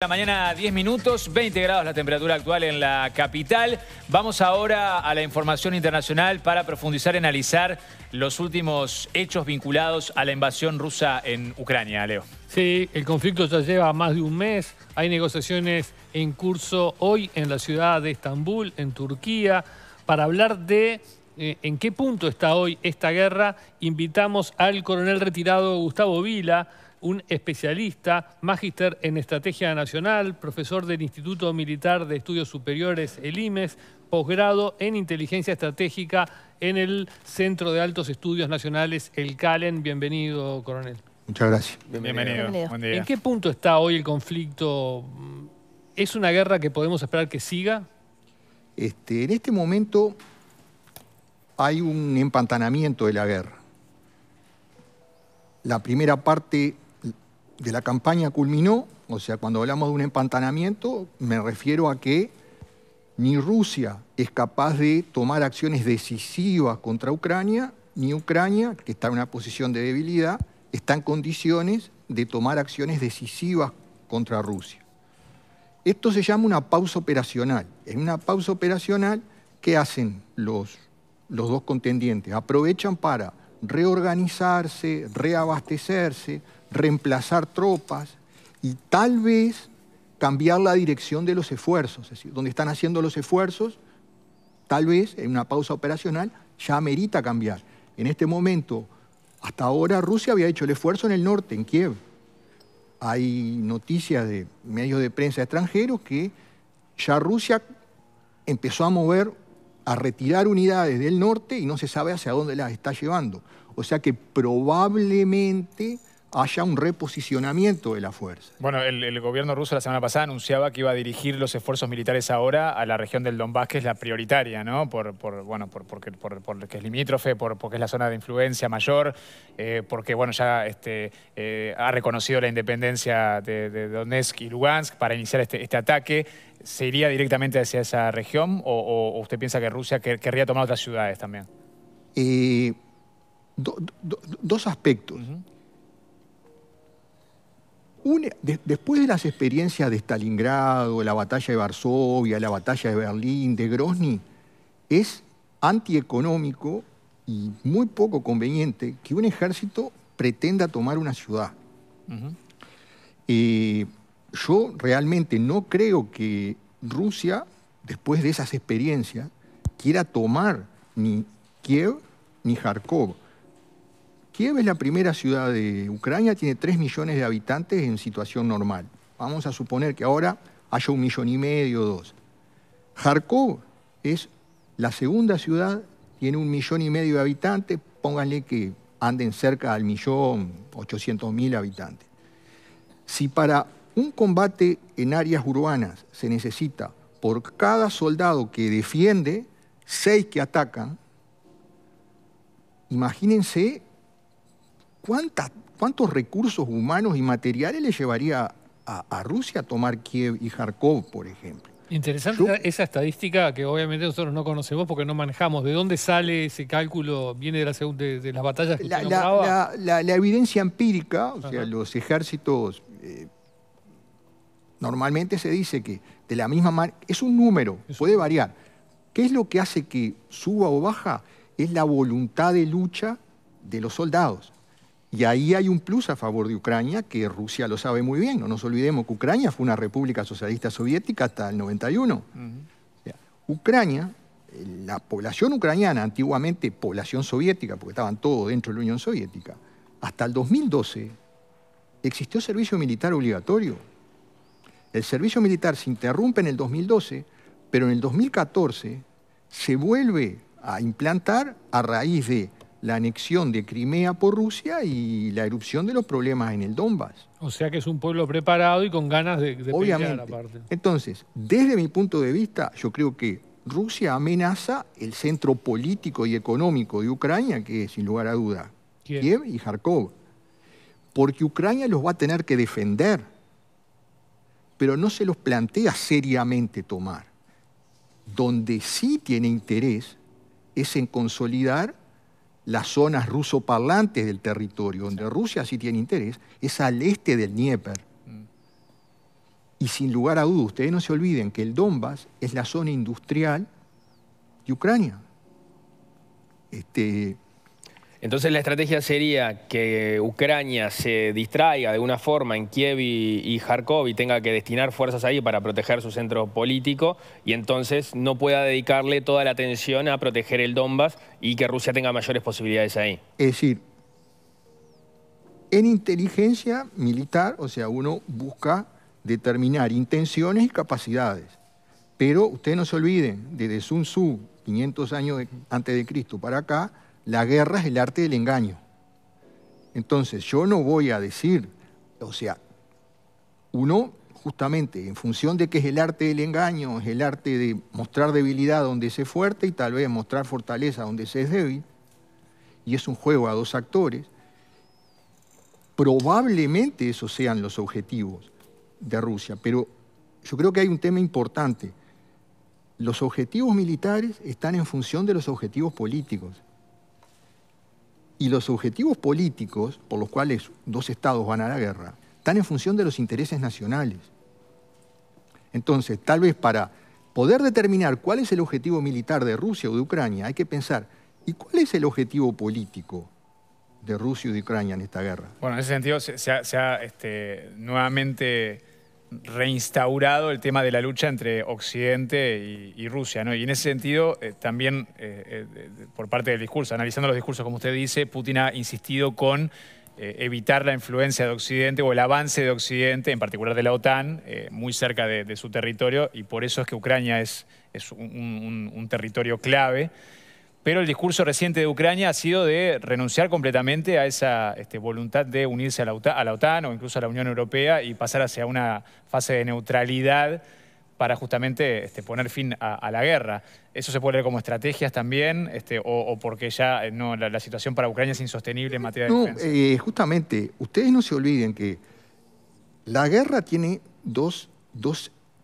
La mañana 10 minutos, 20 grados la temperatura actual en la capital. Vamos ahora a la información internacional para profundizar y analizar los últimos hechos vinculados a la invasión rusa en Ucrania, Leo. Sí, el conflicto ya lleva más de un mes. Hay negociaciones en curso hoy en la ciudad de Estambul, en Turquía, para hablar de eh, en qué punto está hoy esta guerra. Invitamos al coronel retirado Gustavo Vila un especialista, magíster en estrategia nacional, profesor del Instituto Militar de Estudios Superiores, el IMES, posgrado en inteligencia estratégica en el Centro de Altos Estudios Nacionales, el CALEN. Bienvenido, coronel. Muchas gracias. Bienvenido. ¿En qué punto está hoy el conflicto? ¿Es una guerra que podemos esperar que siga? Este, en este momento hay un empantanamiento de la guerra. La primera parte de la campaña culminó, o sea, cuando hablamos de un empantanamiento, me refiero a que ni Rusia es capaz de tomar acciones decisivas contra Ucrania, ni Ucrania, que está en una posición de debilidad, está en condiciones de tomar acciones decisivas contra Rusia. Esto se llama una pausa operacional. En una pausa operacional, ¿qué hacen los, los dos contendientes? Aprovechan para reorganizarse, reabastecerse, reemplazar tropas y tal vez cambiar la dirección de los esfuerzos, es decir, donde están haciendo los esfuerzos, tal vez en una pausa operacional ya merita cambiar. En este momento, hasta ahora Rusia había hecho el esfuerzo en el norte, en Kiev. Hay noticias de medios de prensa extranjeros que ya Rusia empezó a mover a retirar unidades del norte y no se sabe hacia dónde las está llevando. O sea que probablemente haya un reposicionamiento de la fuerza. Bueno, el, gobierno ruso la semana pasada anunciaba que iba a dirigir los esfuerzos militares ahora a la región del Donbass, que es la prioritaria, ¿no? Por, bueno, porque, es limítrofe, porque es la zona de influencia mayor, eh, porque, bueno, ya este, eh, ha reconocido la independencia de, Donetsk y Lugansk para iniciar este, este, ataque. ¿Se iría directamente hacia esa región o, usted piensa que Rusia querría tomar otras ciudades también? Eh, dos aspectos después de las experiencias de Stalingrado, la batalla de Varsovia, la batalla de Berlín, de Grozny, es antieconómico y muy poco conveniente que un ejército pretenda tomar una ciudad. Eh, yo realmente no creo que Rusia, después de esas experiencias, quiera tomar ni Kiev ni Kharkov. Kiev es la primera ciudad de Ucrania, tiene 3 millones de habitantes en situación normal. Vamos a suponer que ahora haya un millón y medio, dos. Kharkov es la segunda ciudad, tiene un millón y medio de habitantes, pónganle que anden cerca al millón, 800 mil habitantes. Si para un combate en áreas urbanas se necesita por cada soldado que defiende, seis que atacan, imagínense ¿cuántos recursos humanos y materiales le llevaría a, Rusia a tomar Kiev y Kharkov, por ejemplo? Interesante esa estadística que obviamente nosotros no conocemos porque no manejamos. ¿De dónde sale ese cálculo? ¿Viene de, las batallas que la, la, la, evidencia empírica, o sea, los ejércitos... Eh, normalmente se dice que de la misma manera... Es un número, puede variar. ¿Qué es lo que hace que suba o baja? Es la voluntad de lucha de los soldados. Y ahí hay un plus a favor de Ucrania, que Rusia lo sabe muy bien. No nos olvidemos que Ucrania fue una república socialista soviética hasta el 91. Ucrania, eh, la población ucraniana, antiguamente población soviética, porque estaban todos dentro de la Unión Soviética, hasta el 2012 existió servicio militar obligatorio. El servicio militar se interrumpe en el 2012, pero en el 2014 se vuelve a implantar a raíz de la anexión de Crimea por Rusia y la erupción de los problemas en el Donbass. O sea que es un pueblo preparado y con ganas de, Pelear aparte. Entonces, desde mi punto de vista, yo creo que Rusia amenaza el centro político y económico de Ucrania, que es, sin lugar a duda, Kiev y Kharkov. Porque Ucrania los va a tener que defender, pero no se los plantea seriamente tomar. Donde sí tiene interés es en consolidar las zonas rusoparlantes del territorio, donde Rusia sí tiene interés, es al este del Dnieper. Mm. Y sin lugar a dudas, ustedes no se olviden que el Donbass es la zona industrial de Ucrania. Este, entonces la estrategia sería que Ucrania se distraiga de una forma en Kiev y, y, y tenga que destinar fuerzas ahí para proteger su centro político y entonces no pueda dedicarle toda la atención a proteger el Donbass y que Rusia tenga mayores posibilidades ahí. Es decir, en inteligencia militar, o sea, uno busca determinar intenciones y capacidades. Pero ustedes no se olviden, desde Sun Tzu, 500 años antes de Cristo para acá, la guerra es el arte del engaño. Entonces, yo no voy a decir, o sea, uno justamente en función de que es el arte del engaño, es el arte de mostrar debilidad donde se es fuerte y tal vez mostrar fortaleza donde se es débil, y es un juego a dos actores, probablemente esos sean los objetivos de Rusia, pero yo creo que hay un tema importante. Los objetivos militares están en función de los objetivos políticos. Y los objetivos políticos por los cuales dos estados van a la guerra están en función de los intereses nacionales. Entonces, tal vez para poder determinar cuál es el objetivo militar de Rusia o de Ucrania, hay que pensar, ¿y cuál es el objetivo político de Rusia o de Ucrania en esta guerra? Bueno, en ese sentido se, ha, este, nuevamente reinstaurado el tema de la lucha entre Occidente y, Rusia. ¿no? Y en ese sentido, eh, también eh, eh, por parte del discurso, analizando los discursos, como usted dice, Putin ha insistido con evitar la influencia de Occidente o el avance de Occidente, en particular de la OTAN, muy cerca de, su territorio, y por eso es que Ucrania es, un territorio clave pero el discurso reciente de Ucrania ha sido de renunciar completamente a esa este, voluntad de unirse a la, OTAN, o incluso a la Unión Europea y pasar hacia una fase de neutralidad para justamente este, poner fin a, la guerra. Eso se puede leer como estrategias también, este, o, porque ya eh, la, situación para Ucrania es insostenible en materia de defensa. Eh, justamente, ustedes no se olviden que la guerra tiene dos,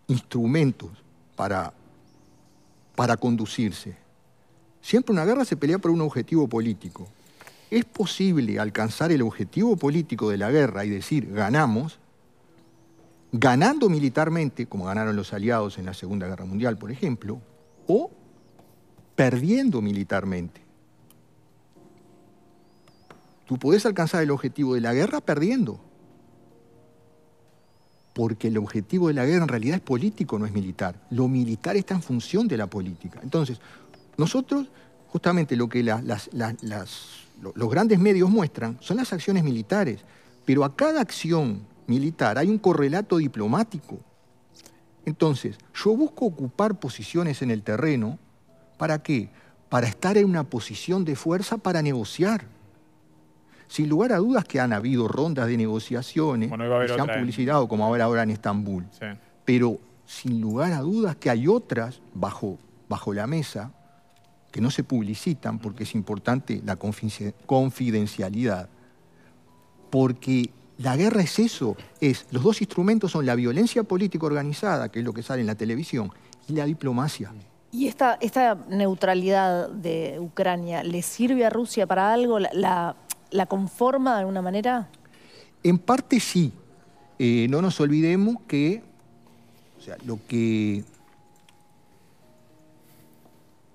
instrumentos para, para conducirse. Siempre una guerra se pelea por un objetivo político. ¿Es posible alcanzar el objetivo político de la guerra y decir ganamos, ganando militarmente, como ganaron los aliados en la Segunda Guerra Mundial, por ejemplo, o perdiendo militarmente? Tú podés alcanzar el objetivo de la guerra perdiendo. Porque el objetivo de la guerra en realidad es político, no es militar. Lo militar está en función de la política. Entonces, nosotros, justamente lo que los grandes medios muestran son las acciones militares, pero a cada acción militar hay un correlato diplomático. Entonces, yo busco ocupar posiciones en el terreno, ¿para qué? Para estar en una posición de fuerza para negociar. Sin lugar a dudas que han habido rondas de negociaciones que se han ¿eh? publicitado, como ahora, ahora en Estambul. Pero sin lugar a dudas que hay otras bajo, bajo la mesa que no se publicitan porque es importante la confidencialidad, porque la guerra es eso, es, los dos instrumentos son la violencia política organizada, que es lo que sale en la televisión, y la diplomacia. ¿Y esta, esta neutralidad de Ucrania le sirve a Rusia para algo? ¿La, conforma de alguna manera? En parte sí. Eh, no nos olvidemos que o sea, lo que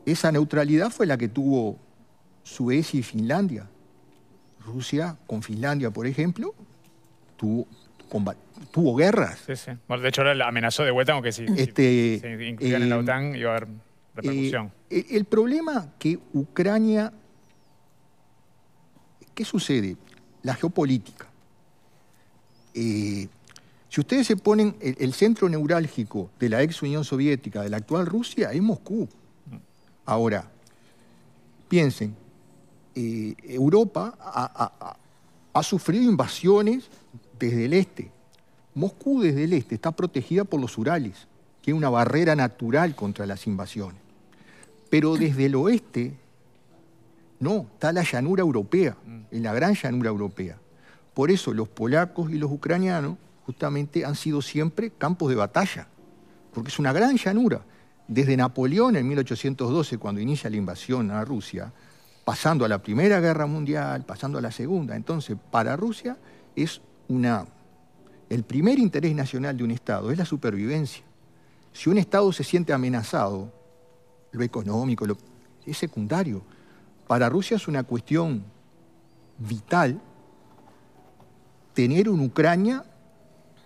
esa neutralidad fue la que tuvo Suecia y Finlandia. Rusia con Finlandia, por ejemplo, tuvo, tuvo guerras. Sí, de hecho, ahora amenazó de vuelta, aunque si, este, se en la eh, OTAN iba a haber repercusión. Eh, el problema que Ucrania... ¿Qué sucede? La geopolítica. Eh, si ustedes se ponen el, centro neurálgico de la ex Unión Soviética, de la actual Rusia, es Moscú. Ahora, piensen, eh, Europa ha, ha sufrido invasiones desde el este. Moscú desde el este está protegida por los Urales, que es una barrera natural contra las invasiones. Pero mm. desde el oeste, no, está la llanura europea, mm. en la gran llanura europea. Por eso los polacos y los ucranianos justamente han sido siempre campos de batalla, porque es una gran llanura desde Napoleón en 1812, cuando inicia la invasión a Rusia, pasando a la Primera Guerra Mundial, pasando a la Segunda. Entonces, para Rusia es una... El primer interés nacional de un Estado es la supervivencia. Si un Estado se siente amenazado, lo económico es secundario. Para Rusia es una cuestión vital tener una Ucrania,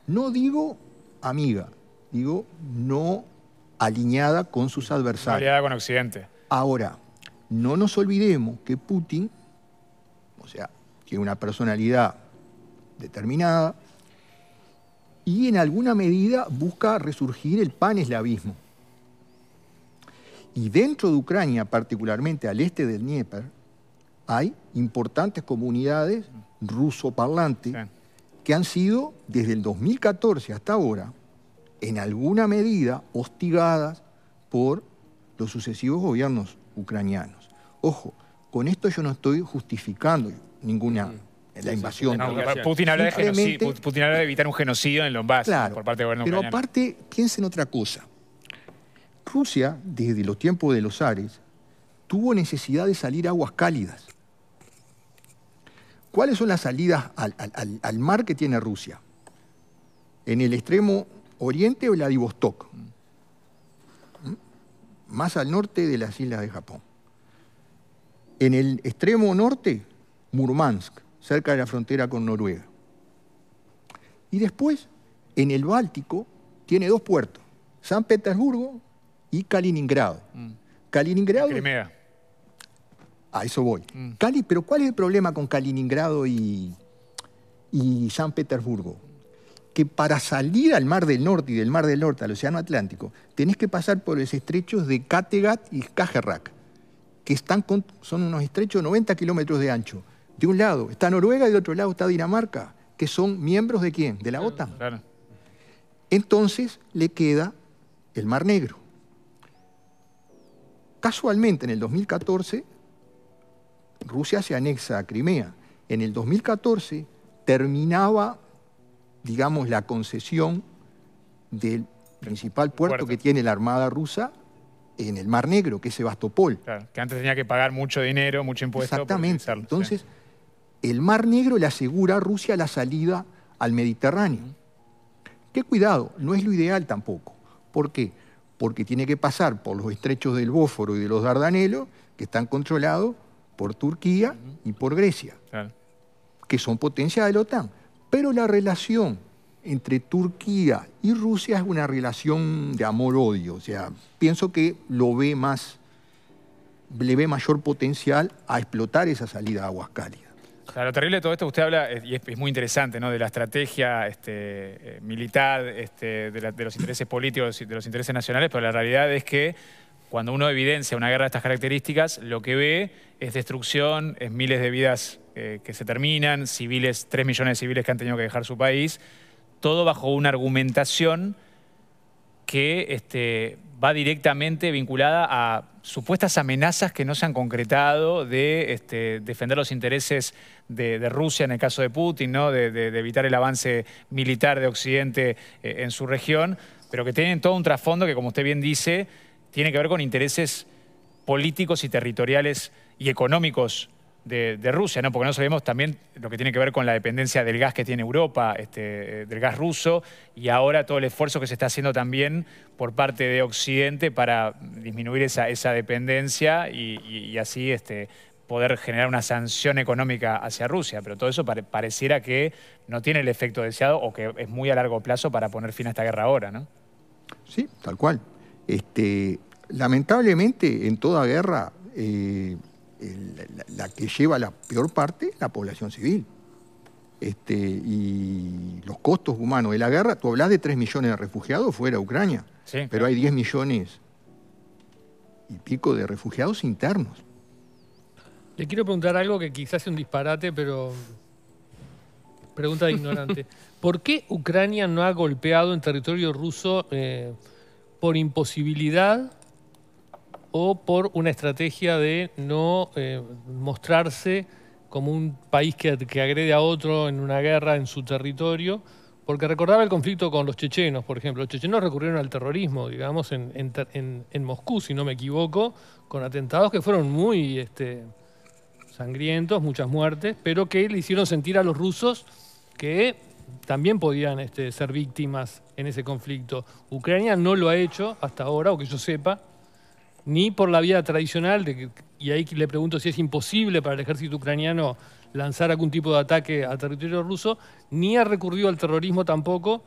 no digo amiga, digo no alineada con sus adversarios. Aliada con Occidente. Ahora, no nos olvidemos que Putin, o sea, tiene una personalidad determinada y en alguna medida busca resurgir el paneslavismo. Y dentro de Ucrania, particularmente al este del Dnieper, hay importantes comunidades mm. rusoparlantes que han sido, desde el 2014 hasta ahora, en alguna medida hostigadas por los sucesivos gobiernos ucranianos. Ojo, con esto yo no estoy justificando ninguna la invasión. Putin, habla de Putin habla de evitar un genocidio en los por parte del gobierno Pero aparte, piensen otra cosa. Rusia, desde los tiempos de los Ares, tuvo necesidad de salir a aguas cálidas. ¿Cuáles son las salidas al mar que tiene Rusia? En el extremo Oriente o Vladivostok, mm. más al norte de las islas de Japón. En el extremo norte, Murmansk, cerca de la frontera con Noruega. Y después, en el Báltico, tiene dos puertos, San Petersburgo y Kaliningrado. Mm. Kaliningrado... La Crimea. A eso voy. Mm. pero ¿cuál es el problema con Kaliningrado y San Petersburgo? que para salir al Mar del Norte y del Mar del Norte al Océano Atlántico, tenés que pasar por los estrechos de Kattegat y Skagerrak, que están son unos estrechos de 90 kilómetros de ancho. De un lado está Noruega y del otro lado está Dinamarca, que son miembros de quién? De la OTAN. Entonces le queda el Mar Negro. Casualmente, en el 2014, Rusia se anexa a Crimea. En el 2014 terminaba digamos, la concesión del principal puerto, que tiene la Armada Rusa en el Mar Negro, que es Sebastopol. que antes tenía que pagar mucho dinero, mucho impuesto. Exactamente. Entonces, el Mar Negro le asegura a Rusia la salida al Mediterráneo. Qué cuidado, no es lo ideal tampoco. ¿Por qué? Porque tiene que pasar por los estrechos del Bósforo y de los Dardanelos, que están controlados por Turquía y por Grecia, que son potencias de la OTAN. Pero la relación entre Turquía y Rusia es una relación de amor-odio. O sea, pienso que lo ve más, le ve mayor potencial a explotar esa salida a aguas cálidas. O sea, lo terrible de todo esto, usted habla, y es, muy interesante, ¿no? de la estrategia este, eh, militar, este, de, de, los intereses políticos, y de los intereses nacionales, pero la realidad es que cuando uno evidencia una guerra de estas características, lo que ve es destrucción, es miles de vidas eh, que se terminan, civiles, tres millones de civiles que han tenido que dejar su país, todo bajo una argumentación que este, va directamente vinculada a supuestas amenazas que no se han concretado de este, defender los intereses de, Rusia en el caso de Putin, ¿no? de, evitar el avance militar de Occidente eh, en su región, pero que tienen todo un trasfondo que, como usted bien dice, tiene que ver con intereses políticos y territoriales y económicos de, Rusia, ¿no? porque no sabemos también lo que tiene que ver con la dependencia del gas que tiene Europa, este, eh, del gas ruso, y ahora todo el esfuerzo que se está haciendo también por parte de Occidente para disminuir esa, esa dependencia y, así este, poder generar una sanción económica hacia Rusia, pero todo eso pareciera que no tiene el efecto deseado o que es muy a largo plazo para poner fin a esta guerra ahora, ¿no? Sí, tal cual. Este, lamentablemente, en toda guerra, eh, la, que lleva la peor parte es la población civil. Este, y los costos humanos de la guerra, tú hablas de 3 millones de refugiados fuera de Ucrania, pero hay 10 millones y pico de refugiados internos. Le quiero preguntar algo que quizás es un disparate, pero pregunta de ignorante. ¿Por qué Ucrania no ha golpeado en territorio ruso eh, por imposibilidad o por una estrategia de no eh, mostrarse como un país que, agrede a otro en una guerra en su territorio, porque recordaba el conflicto con los chechenos, por ejemplo. Los chechenos recurrieron al terrorismo, digamos, en, Moscú, si no me equivoco, con atentados que fueron muy este, sangrientos, muchas muertes, pero que le hicieron sentir a los rusos que también podían este, ser víctimas en ese conflicto. Ucrania no lo ha hecho hasta ahora, o que yo sepa, ni por la vía tradicional, y ahí le pregunto si es imposible para el ejército ucraniano lanzar algún tipo de ataque a territorio ruso, ni ha recurrido al terrorismo tampoco,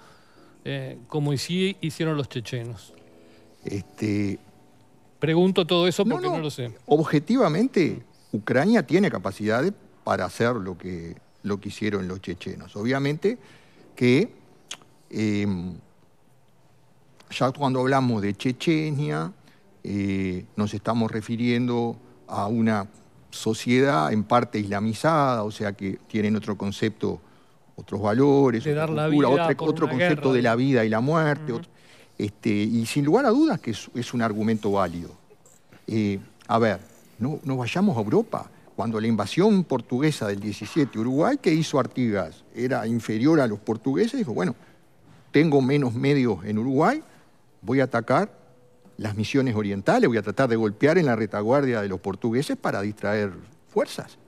eh, como sí hicieron los chechenos. Este, pregunto todo eso porque no lo sé. Objetivamente, Ucrania tiene capacidades para hacer lo que lo que hicieron los chechenos. Obviamente que em, ya cuando hablamos de Chechenia, eh, nos estamos refiriendo a una sociedad en parte islamizada, o sea que tienen otro concepto, otros valores, otro, concepto de la vida y la muerte. este, y sin lugar a dudas que es, un argumento válido. Eh, a ver, no, no vayamos a Europa. Cuando la invasión portuguesa del 17 Uruguay, que hizo Artigas? Era inferior a los portugueses, dijo, bueno, tengo menos medios en Uruguay, voy a atacar las misiones orientales, voy a tratar de golpear en la retaguardia de los portugueses para distraer fuerzas.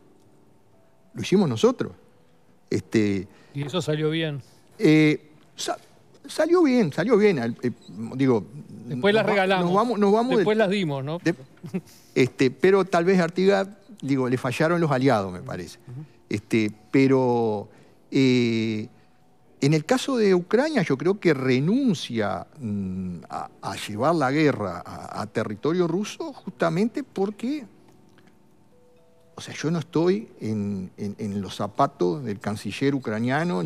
Lo hicimos nosotros. Este, y eso salió bien. Eh, salió bien, salió bien. Eh, digo, Después las regalamos. vamos, nos vamos Después las dimos, ¿no? este, pero tal vez Artigas digo, le fallaron los aliados, me parece. Este, pero eh, en el caso de Ucrania, yo creo que renuncia mm, a, llevar la guerra a, territorio ruso justamente porque, o sea, yo no estoy en, los zapatos del canciller ucraniano,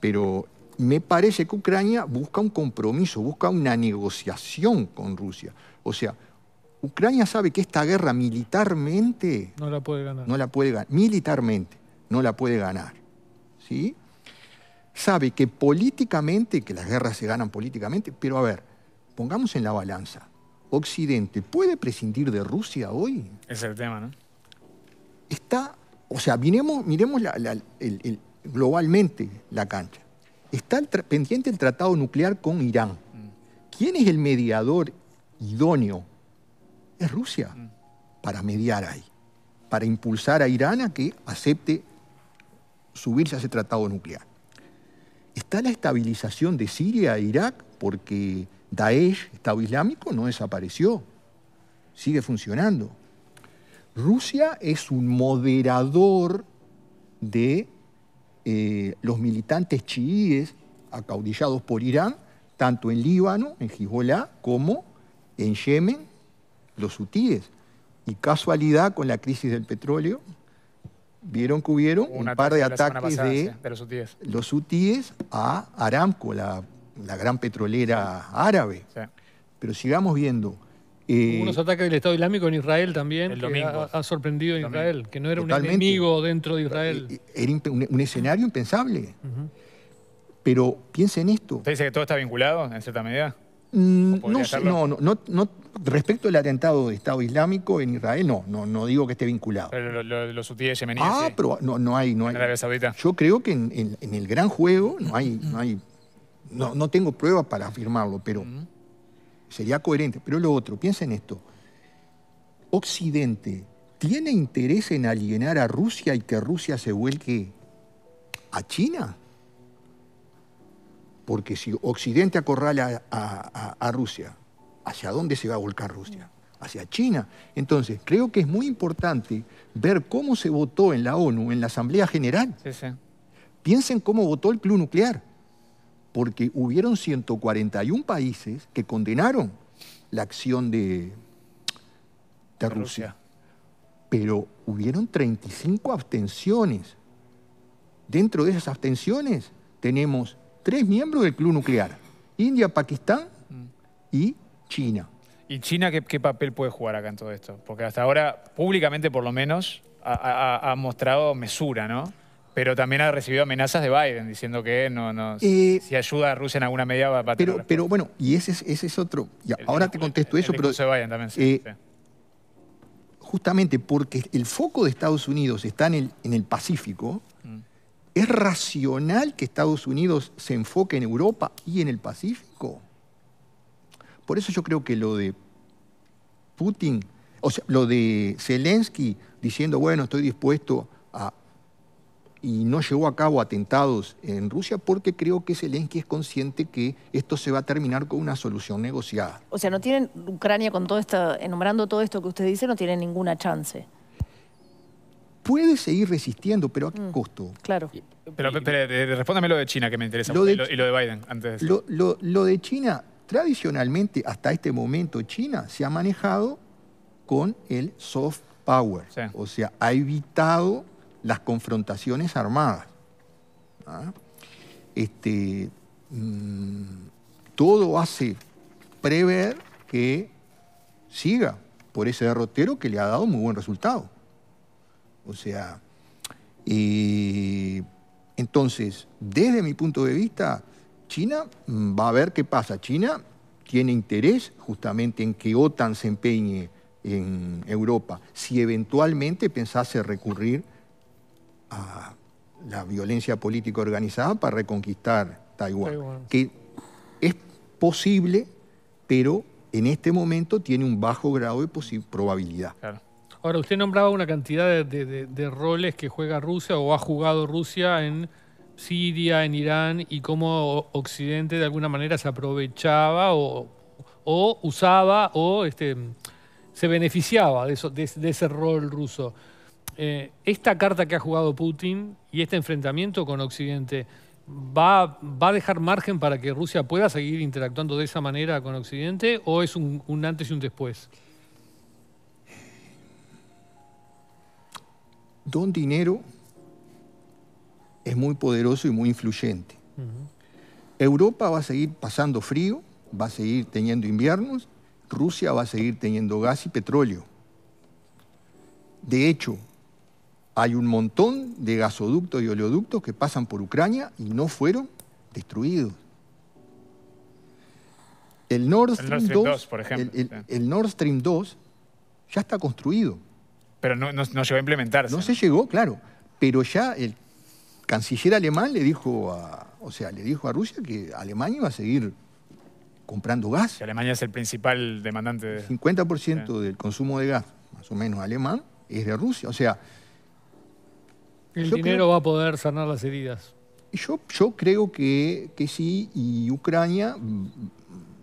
pero me parece que Ucrania busca un compromiso, busca una negociación con Rusia. O sea, Ucrania sabe que esta guerra militarmente... No la puede ganar. No la puede Militarmente no la puede ganar. ¿Sí? Sabe que políticamente, que las guerras se ganan políticamente, pero a ver, pongamos en la balanza. Occidente puede prescindir de Rusia hoy. Es el tema, ¿no? Está, o sea, miremos, miremos globalmente la cancha. Está pendiente el tratado nuclear con Irán. Mm. ¿Quién es el mediador idóneo es Rusia, para mediar ahí, para impulsar a Irán a que acepte subirse a ese tratado nuclear. Está la estabilización de Siria e Irak porque Daesh, Estado Islámico, no desapareció, sigue funcionando. Rusia es un moderador de eh, los militantes chiíes acaudillados por Irán, tanto en Líbano, en Hezbollah, como en Yemen los hutíes. Y casualidad con la crisis del petróleo, vieron que hubieron un, par de ataques de, los hutíes. a Aramco, la, gran petrolera árabe. Pero sigamos viendo. Eh, unos ataques del Estado Islámico en Israel también. El domingo. Ha, sorprendido a Israel, que no era un enemigo dentro de eh, Israel. Eh, era un, escenario impensable. Pero piensen esto. ¿Usted dice que todo está vinculado en cierta medida? Mm, no, no, no, no, respecto al atentado de Estado Islámico en Israel, no, no, no digo que esté vinculado. Pero los y yemeníes. Ah, pero no, hay, no hay. Yo creo que en, el gran juego no hay, no hay, no, tengo pruebas para afirmarlo, pero sería coherente. Pero lo otro, piensa en esto. Occidente tiene interés en alienar a Rusia y que Rusia se vuelque a China. Porque si Occidente acorrala a, Rusia, ¿hacia dónde se va a volcar Rusia? Hacia China. Entonces, creo que es muy importante ver cómo se votó en la ONU, en la Asamblea General. Piensen cómo votó el Club Nuclear, porque hubieron 141 países que condenaron la acción de, Rusia. Rusia. Pero hubieron 35 abstenciones. Dentro de esas abstenciones tenemos tres miembros del club nuclear, India, Pakistán y China. ¿Y China qué, papel puede jugar acá en todo esto? Porque hasta ahora, públicamente por lo menos, ha, mostrado mesura, ¿no? Pero también ha recibido amenazas de Biden diciendo que no, no si eh, ayuda a Rusia en alguna medida va a pero, pero bueno, y ese es, otro. ahora te contesto eso, pero. De Biden también, eh, sí, Justamente porque el foco de Estados Unidos está en el, en el Pacífico, mm. ¿Es racional que Estados Unidos se enfoque en Europa y en el Pacífico? Por eso yo creo que lo de Putin, o sea, lo de Zelensky diciendo, bueno, estoy dispuesto a... y no llevó a cabo atentados en Rusia porque creo que Zelensky es consciente que esto se va a terminar con una solución negociada. O sea, no tienen Ucrania con todo esto, enumerando todo esto que usted dice, no tienen ninguna chance puede seguir resistiendo, pero ¿a qué mm, costo? Claro. Pero, eh, respóndame lo de China, que me interesa, lo de, y lo de Biden, antes de lo, lo, de China, tradicionalmente, hasta este momento, China se ha manejado con el soft power. O sea, ha evitado las confrontaciones armadas. ¿ah? Este, mm, todo hace prever que siga por ese derrotero que le ha dado muy buen resultado. O sea, y entonces, desde mi punto de vista, China mm, va a ver qué pasa. China tiene interés justamente en que OTAN se empeñe en Europa, si eventualmente pensase recurrir a la violencia política organizada para reconquistar Taiwán, que es posible, pero en este momento tiene un bajo grado de probabilidad. Ahora, usted nombraba una cantidad de, roles que juega Rusia o ha jugado Rusia en Siria, en Irán, y cómo Occidente de alguna manera se aprovechaba o, usaba o este, se beneficiaba de, eso, ese rol ruso. Eh, esta carta que ha jugado Putin y este enfrentamiento con Occidente, ¿va, a dejar margen para que Rusia pueda seguir interactuando de esa manera con Occidente o es un antes y un después? don dinero es muy poderoso y muy influyente. Europa va a seguir pasando frío, va a seguir teniendo inviernos, Rusia va a seguir teniendo gas y petróleo. De hecho, hay un montón de gasoductos y oleoductos que pasan por Ucrania y no fueron destruidos. El Nord Stream, 2, por ejemplo. el Nord Stream 2 ya está construido. Pero no, se llegó a implementarse. No se llegó, claro. Pero ya el canciller alemán le dijo a, o sea, le dijo a Rusia que Alemania iba a seguir comprando gas. Alemania es el principal demandante. De... 50% del consumo de gas, más o menos alemán, es de Rusia. O sea... El dinero va a poder sanar las heridas. Yo, yo creo que, que sí, y Ucrania, mm,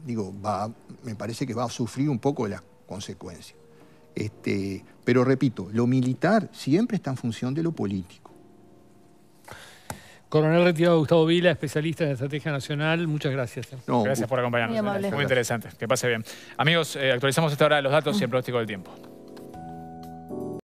digo, me parece que va a sufrir un poco las consecuencias. Este, pero repito, lo militar siempre está en función de lo político. Coronel retirado Gustavo Vila, especialista en estrategia nacional. Muchas gracias. Eh. gracias por acompañarnos. Muy, interesante. Que pase bien. Amigos, eh, actualizamos hasta ahora los datos y el pronóstico del tiempo.